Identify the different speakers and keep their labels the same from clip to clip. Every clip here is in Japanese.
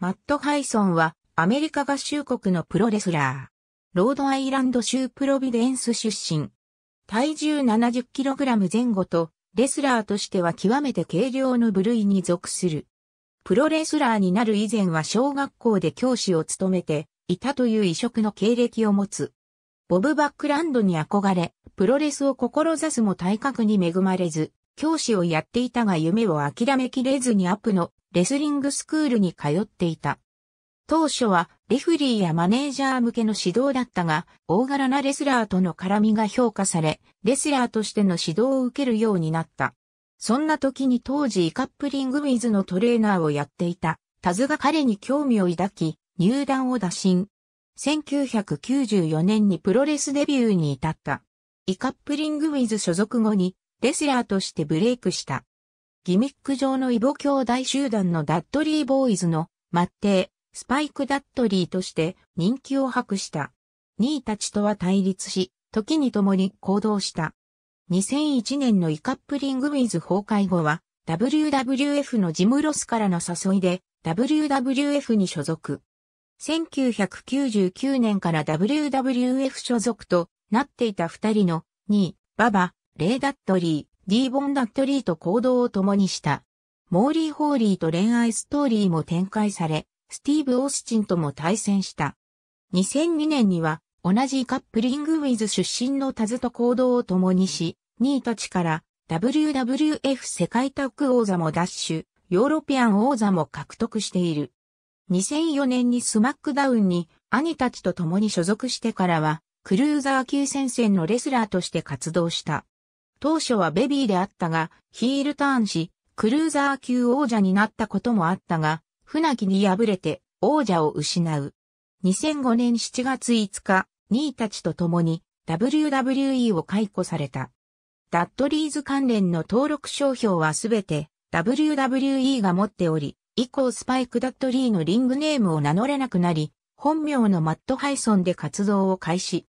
Speaker 1: マット・ハイソンはアメリカ合衆国のプロレスラー。ロードアイランド州プロビデンス出身。体重 70kg 前後と、レスラーとしては極めて軽量の部類に属する。プロレスラーになる以前は小学校で教師を務めていたという異色の経歴を持つ。ボブ・バックランドに憧れ、プロレスを志すも体格に恵まれず、教師をやっていたが夢を諦めきれずにアップのレスリングスクールに通っていた。当初はレフリーやマネージャー向けの指導だったが、大柄なレスラーとの絡みが評価され、レスラーとしての指導を受けるようになった。そんな時に当時イカップリングウィズのトレーナーをやっていた、タズが彼に興味を抱き、入団を打診。1994年にプロレスデビューに至った。イカップリングウィズ所属後にレスラーとしてブレイクした。ギミック上のイボ兄弟集団のダッドリーボーイズの末帝、スパイク・ダッドリーとして人気を博した。2位たちとは対立し、時に共に行動した。2001年のイカップリングウィズ崩壊後は、WWF のジムロスからの誘いで、WWF に所属。1999年から WWF 所属となっていた二人の2位、ババ、レイ・ダットリー、ディーボン・ダットリーと行動を共にした。モーリー・ホーリーと恋愛ストーリーも展開され、スティーブ・オースチンとも対戦した。2002年には、同じカップリングウィズ出身のタズと行動を共にし、2位たちから WWF 世界タッグ王座も奪取、ヨーロピアン王座も獲得している。2004年にスマックダウンに兄たちと共に所属してからは、クルーザー級戦線のレスラーとして活動した。当初はベビーであったが、ヒールターンし、クルーザー級王者になったこともあったが、船木に敗れて王者を失う。2005年7月5日、ニーたちと共に WWE を解雇された。ダッドリーズ関連の登録商標はすべて WWE が持っており、以降スパイク・ダッドリーのリングネームを名乗れなくなり、本名のマット・ハイソンで活動を開始。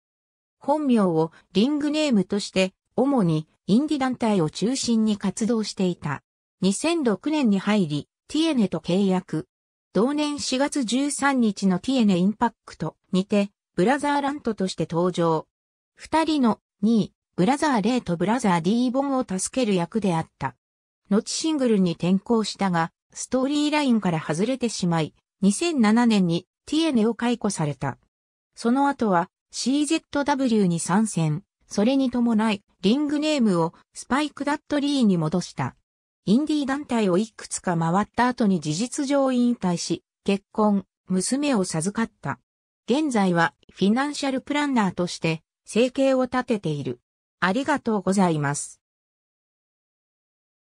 Speaker 1: 本名をリングネームとして、主にンディ団体を中心に活動していた。2006年に入り、ティエネと契約。同年4月13日のティエネインパクトにて、ブラザーラントとして登場。二人の2位、ブラザーレイとブラザーディーボンを助ける役であった。後シングルに転向したが、ストーリーラインから外れてしまい、2007年にティエネを解雇された。その後は CZW に参戦。それに伴い、リングネームをスパイク・ダットリーに戻した。インディー団体をいくつか回った後に事実上引退し、結婚、娘を授かった。現在はフィナンシャルプランナーとして生計を立てている。ありがとうございます。